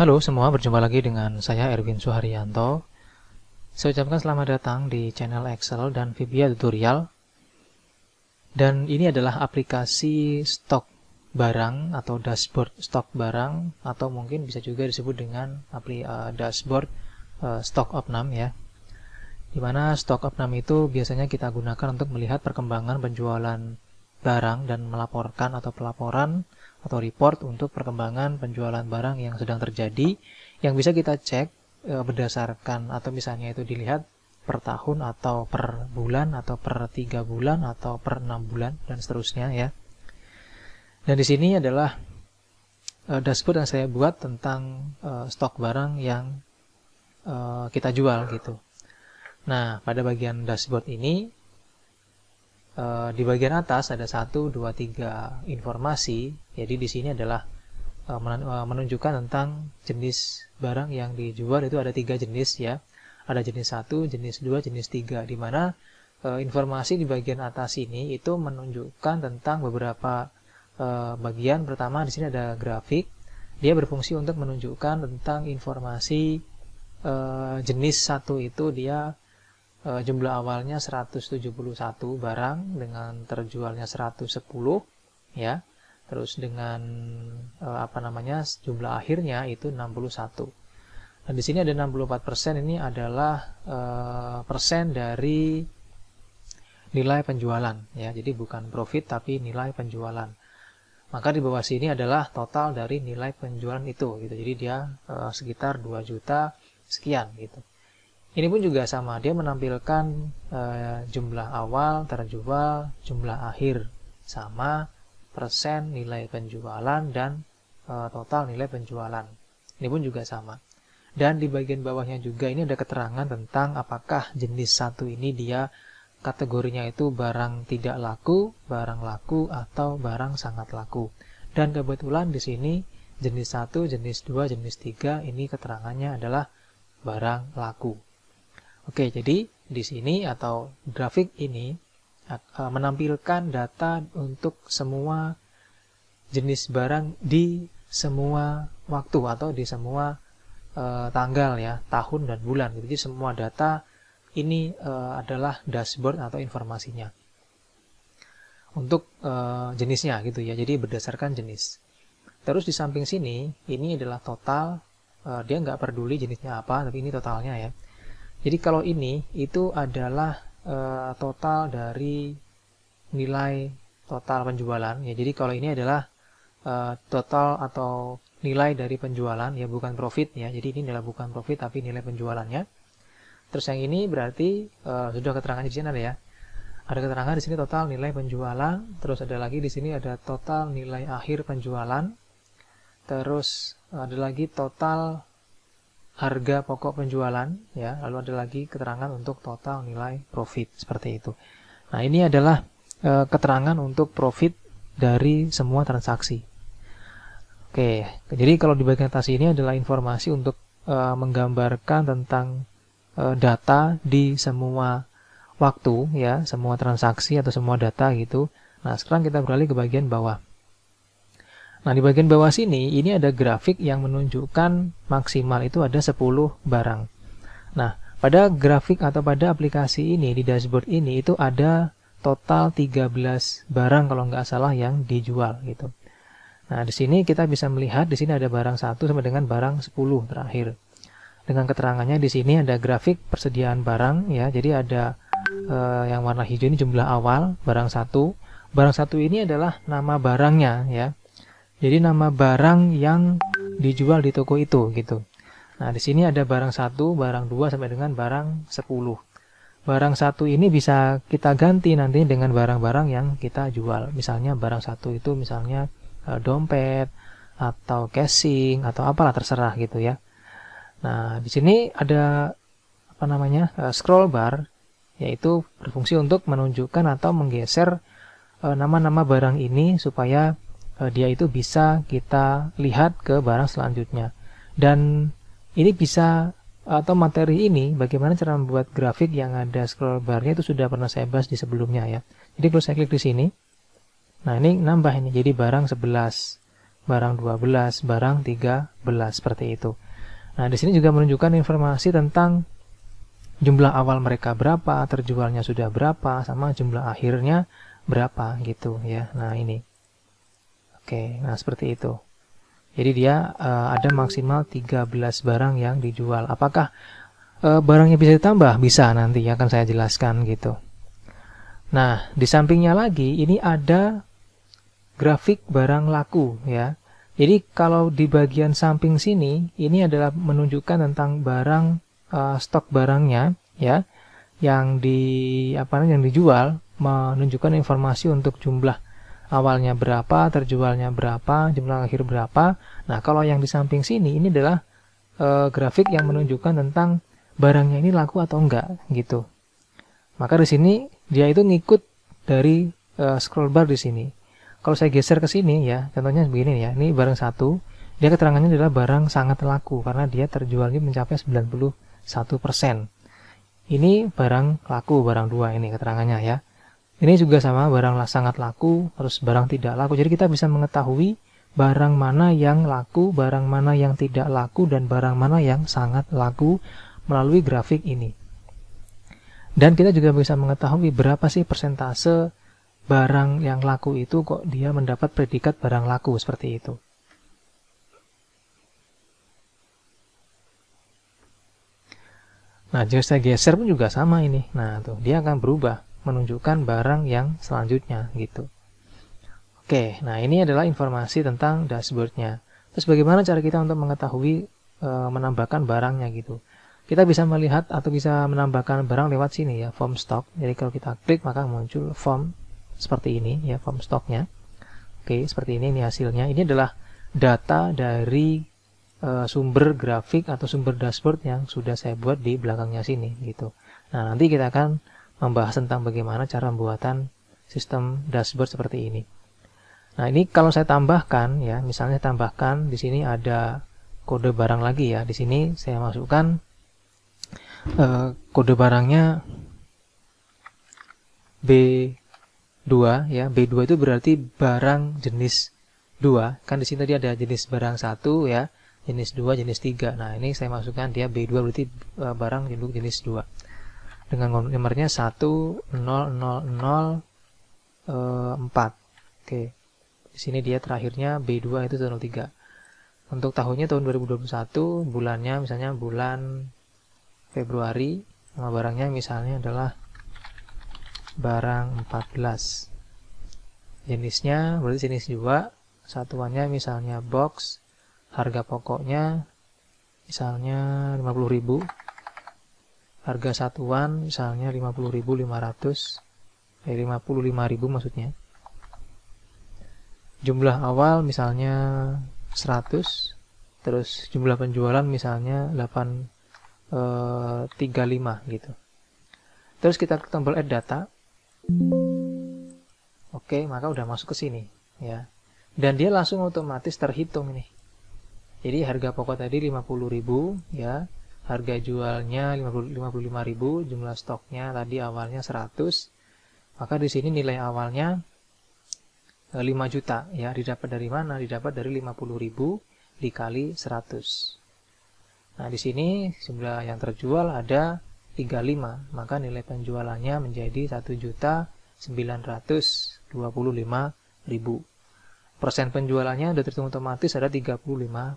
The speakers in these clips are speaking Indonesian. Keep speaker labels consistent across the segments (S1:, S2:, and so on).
S1: Halo semua, berjumpa lagi dengan saya Erwin Suharyanto. Saya ucapkan selamat datang di channel Excel dan Vibia Tutorial. Dan ini adalah aplikasi stok barang atau dashboard stok barang atau mungkin bisa juga disebut dengan aplikasi eh, dashboard eh, stok opnam ya. Dimana stok opnam itu biasanya kita gunakan untuk melihat perkembangan penjualan barang dan melaporkan atau pelaporan atau report untuk perkembangan penjualan barang yang sedang terjadi yang bisa kita cek e, berdasarkan atau misalnya itu dilihat per tahun atau per bulan atau per tiga bulan atau per enam bulan dan seterusnya ya dan di sini adalah e, dashboard yang saya buat tentang e, stok barang yang e, kita jual gitu nah pada bagian dashboard ini Eh, di bagian atas ada satu dua tiga informasi. Jadi di sini adalah eh, eh, menunjukkan tentang jenis barang yang dijual itu ada tiga jenis ya. Ada jenis satu jenis dua jenis tiga. di mana informasi di bagian atas ini itu menunjukkan tentang beberapa bagian. Pertama di sini ada grafik. Dia berfungsi untuk menunjukkan tentang informasi jenis satu itu dia e, jumlah awalnya 171 barang dengan terjualnya 110 ya. Terus dengan e, apa namanya jumlah akhirnya itu 61. Nah, di sini ada 64% persen ini adalah e, persen dari nilai penjualan ya. Jadi bukan profit tapi nilai penjualan maka di bawah sini adalah total dari nilai penjualan itu gitu jadi dia e, sekitar 2 juta sekian gitu ini pun juga sama, dia menampilkan e, jumlah awal terjual, jumlah akhir sama, persen nilai penjualan dan e, total nilai penjualan. Ini pun juga sama. Dan di bagian bawahnya juga ini ada keterangan tentang apakah jenis satu ini dia kategorinya itu barang tidak laku, barang laku atau barang sangat laku. Dan kebetulan di sini jenis satu, jenis dua, jenis tiga ini keterangannya adalah barang laku. Oke, jadi di sini atau grafik ini eh, menampilkan data untuk semua jenis barang di semua waktu atau di semua uh, tanggal ya, tahun dan bulan. Jadi semua data ini uh, adalah dashboard atau informasinya. Untuk uh, jenisnya gitu ya. Jadi berdasarkan jenis. Terus di samping sini ini adalah total dia nggak peduli jenisnya apa, tapi ini totalnya ya jadi kalau ini itu adalah e, total dari nilai total penjualan. Ya, jadi kalau ini adalah e, total atau nilai dari penjualan ya bukan profit ya. Jadi ini adalah bukan profit tapi nilai penjualannya. Terus yang ini berarti e, sudah keterangan di sini ada ya. Ada keterangan di sini total nilai penjualan, terus ada lagi di sini ada total nilai akhir penjualan. Terus ada lagi total harga pokok penjualan ya lalu ada lagi keterangan untuk total nilai profit seperti itu nah ini adalah e, keterangan untuk profit dari semua transaksi oke jadi kalau di bagian atas ini adalah informasi untuk e, menggambarkan tentang e, data di semua waktu ya semua transaksi atau semua data gitu nah sekarang kita beralih ke bagian bawah Nah, di bagian bawah sini ini ada grafik yang menunjukkan maksimal itu ada 10 barang. Nah, pada grafik atau pada aplikasi ini di dashboard ini itu ada total 13 barang kalau nggak salah yang dijual gitu. Nah, di sini kita bisa melihat di sini ada barang 1 sama dengan barang 10 terakhir. Dengan keterangannya di sini ada grafik persediaan barang ya. Jadi ada eh, yang warna hijau ini jumlah awal barang 1. Barang 1 ini adalah nama barangnya ya. Jadi nama barang yang dijual di toko itu gitu. Nah, di sini ada barang satu, barang dua sampai dengan barang 10. Barang satu ini bisa kita ganti nanti dengan barang-barang yang kita jual. Misalnya barang satu itu misalnya eh, dompet atau casing atau apalah terserah gitu ya. Nah, di sini ada apa namanya? E, scroll bar yaitu berfungsi untuk menunjukkan atau menggeser eh, nama-nama barang ini supaya Eh, dia itu bisa kita lihat ke barang selanjutnya. Dan ini bisa atau materi ini bagaimana cara membuat grafik yang ada scroll bar-nya itu sudah pernah saya bahas di sebelumnya ya. Jadi kalau saya klik di sini, nah ini nambah ini jadi barang 11, barang 12, barang 13 seperti itu. Nah, di sini juga menunjukkan informasi tentang jumlah awal mereka berapa, terjualnya sudah berapa, sama jumlah akhirnya berapa gitu ya. Nah, ini. Oke, nah seperti itu. Jadi dia uh, ada maksimal 13 barang yang dijual. Apakah uh, barangnya bisa ditambah? Bisa nanti akan saya jelaskan gitu. Nah, di sampingnya lagi ini ada grafik barang laku ya. Jadi kalau di bagian samping sini ini adalah menunjukkan tentang barang uh, stok barangnya ya yang di apa yang dijual menunjukkan informasi untuk jumlah awalnya berapa, terjualnya berapa, jumlah akhir berapa. Nah, kalau yang di samping sini ini adalah e, grafik yang menunjukkan tentang barangnya ini laku atau enggak gitu. Maka di sini dia itu ngikut dari e, scroll bar di sini. Kalau saya geser ke sini ya, contohnya begini ya. Ini barang satu, dia keterangannya adalah barang sangat laku karena dia terjualnya mencapai 91%. Ini barang laku, barang dua ini keterangannya ya. Ini juga sama, baranglah sangat laku, terus barang tidak laku. Jadi kita bisa mengetahui barang mana yang laku, barang mana yang tidak laku, dan barang mana yang sangat laku melalui grafik ini. Dan kita juga bisa mengetahui berapa sih persentase barang yang laku itu kok dia mendapat predikat barang laku seperti itu. Nah, jika saya geser pun juga sama ini. Nah, tuh dia akan berubah menunjukkan barang yang selanjutnya gitu. Oke, nah ini adalah informasi tentang dashboardnya. Terus bagaimana cara kita untuk mengetahui e, menambahkan barangnya gitu? Kita bisa melihat atau bisa menambahkan barang lewat sini ya, form stock. Jadi kalau kita klik maka muncul form seperti ini ya, form stocknya. Oke, seperti ini ini hasilnya. Ini adalah data dari e, sumber grafik atau sumber dashboard yang sudah saya buat di belakangnya sini gitu. Nah nanti kita akan membahas tentang bagaimana cara pembuatan sistem dashboard seperti ini. Nah, ini kalau saya tambahkan ya, misalnya tambahkan di sini ada kode barang lagi ya. Di sini saya masukkan uh, kode barangnya B2 ya. B2 itu berarti barang jenis 2. Kan di sini tadi ada jenis barang 1 ya, jenis 2, jenis 3. Nah, ini saya masukkan dia B2 berarti eh, barang jenis 2 dengan nomornya 100004. Eh, Oke. Di sini dia terakhirnya B2 itu 03. Untuk tahunnya tahun 2021, bulannya misalnya bulan Februari, nama barangnya misalnya adalah barang 14. Jenisnya berarti jenis juga, satuannya misalnya box, harga pokoknya misalnya 50.000 harga satuan misalnya 50.500 eh 55.000 maksudnya jumlah awal misalnya 100 terus jumlah penjualan misalnya 8 35 eh, gitu terus kita ke tombol add data oke maka udah masuk ke sini ya dan dia langsung otomatis terhitung ini jadi harga pokok tadi 50.000 ya harga jualnya 55.000 jumlah stoknya tadi awalnya 100 maka di sini nilai awalnya 5 eh, juta ya didapat dari mana didapat dari 50.000 dikali 100 nah di sini jumlah yang terjual ada 35 maka nilai penjualannya menjadi 1 juta 925 persen penjualannya sudah terhitung otomatis ada 35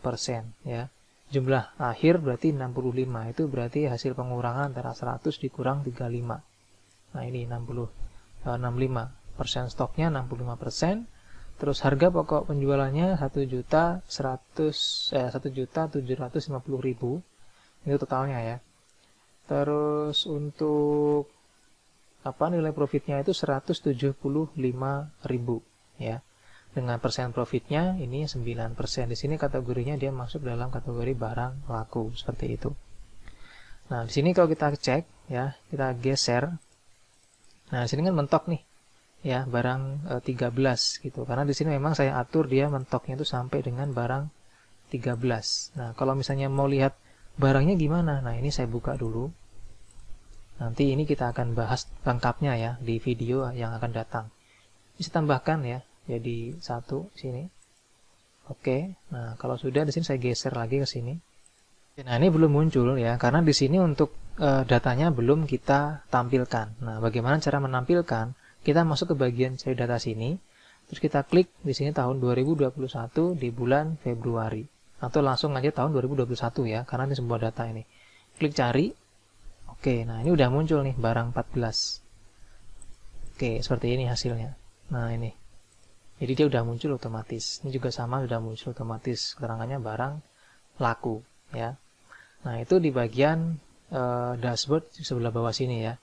S1: persen ya jumlah akhir berarti 65 itu berarti hasil pengurangan antara 100 dikurang 35 nah ini 60 65 eh, persen stoknya 65 persen terus harga pokok penjualannya 1 juta 100 eh, 1 juta 750 ribu itu totalnya ya terus untuk apa nilai profitnya itu 175 ribu ya dengan persen profitnya ini 9%. Di sini kategorinya dia masuk dalam kategori barang laku seperti itu. Nah, di sini kalau kita cek ya, kita geser. Nah, di sini kan mentok nih. Ya, barang e, eh, 13 gitu. Karena di sini memang saya atur dia mentoknya itu sampai dengan barang 13. Nah, kalau misalnya mau lihat barangnya gimana? Nah, ini saya buka dulu. Nanti ini kita akan bahas lengkapnya ya di video yang akan datang. Bisa tambahkan ya jadi satu sini oke nah kalau sudah di sini saya geser lagi ke sini nah ini belum muncul ya karena di sini untuk e, datanya belum kita tampilkan nah bagaimana cara menampilkan kita masuk ke bagian cari data sini terus kita klik di sini tahun 2021 di bulan Februari atau langsung aja tahun 2021 ya karena ini sebuah data ini klik cari Oke, nah ini udah muncul nih barang 14. Oke, seperti ini hasilnya. Nah, ini. Jadi dia udah muncul otomatis. Ini juga sama sudah muncul otomatis keterangannya barang laku ya. Nah, itu di bagian uh, dashboard sebelah bawah sini ya.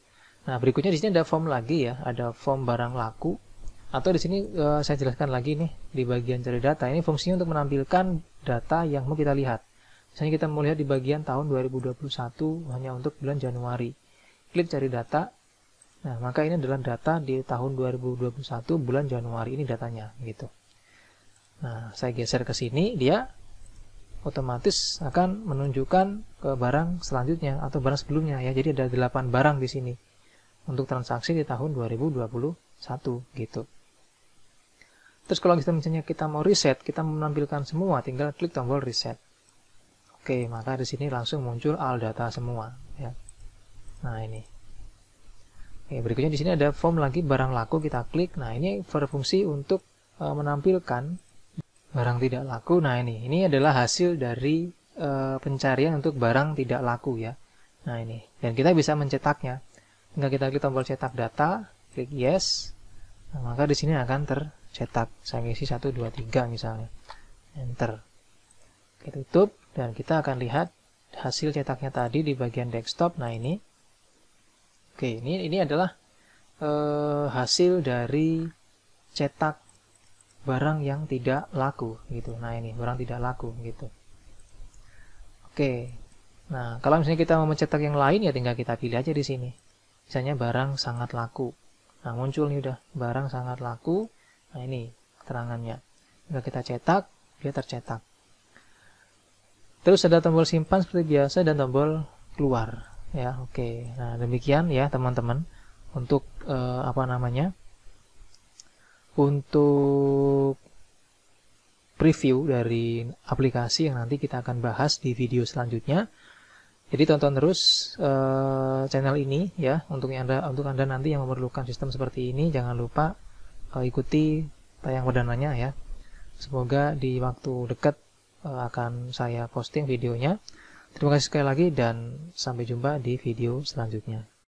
S1: Nah, berikutnya di sini ada form lagi ya, ada form barang laku atau di sini uh, saya jelaskan lagi nih di bagian cari data. Ini fungsinya untuk menampilkan data yang mau kita lihat. Misalnya kita mau lihat di bagian tahun 2021 hanya untuk bulan Januari. Klik cari data, Nah, maka ini adalah data di tahun 2021 bulan Januari ini datanya gitu. Nah, saya geser ke sini dia otomatis akan menunjukkan ke barang selanjutnya atau barang sebelumnya ya. Jadi ada 8 barang di sini untuk transaksi di tahun 2021 gitu. Terus kalau kita misalnya kita mau reset, kita menampilkan semua, tinggal klik tombol reset. Oke, maka di sini langsung muncul all data semua ya. Nah, ini. Oke, berikutnya di sini ada form lagi barang laku kita klik. Nah, ini berfungsi untuk e, menampilkan barang tidak laku. Nah, ini ini adalah hasil dari e, pencarian untuk barang tidak laku ya. Nah, ini. Dan kita bisa mencetaknya. Tinggal kita klik tombol cetak data, klik yes. Nah, maka di sini akan tercetak. Saya isi 1 2 3 misalnya. Enter. Kita tutup dan kita akan lihat hasil cetaknya tadi di bagian desktop. Nah, ini Oke, ini ini adalah eh, hasil dari cetak barang yang tidak laku gitu. Nah, ini barang tidak laku gitu. Oke. Nah, kalau misalnya kita mau mencetak yang lain ya tinggal kita pilih aja di sini. Misalnya barang sangat laku. Nah, muncul nih udah barang sangat laku. Nah, ini keterangannya. Tinggal kita cetak, dia tercetak. Terus ada tombol simpan seperti biasa dan tombol keluar ya oke okay. nah demikian ya teman-teman untuk uh, apa namanya untuk preview dari aplikasi yang nanti kita akan bahas di video selanjutnya jadi tonton terus uh, channel ini ya untuk anda untuk anda nanti yang memerlukan sistem seperti ini jangan lupa uh, ikuti tayang perdananya ya semoga di waktu dekat akan saya posting videonya Terima kasih sekali lagi dan sampai jumpa di video selanjutnya.